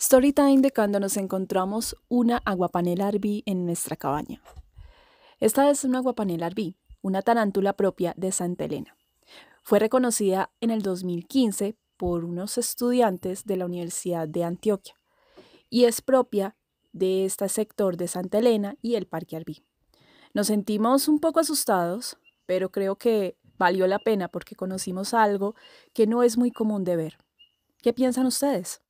Storytime de cuando nos encontramos una aguapanel arbí en nuestra cabaña. Esta es una aguapanel arbí, una tarántula propia de Santa Elena. Fue reconocida en el 2015 por unos estudiantes de la Universidad de Antioquia y es propia de este sector de Santa Elena y el Parque Arbí. Nos sentimos un poco asustados, pero creo que valió la pena porque conocimos algo que no es muy común de ver. ¿Qué piensan ustedes?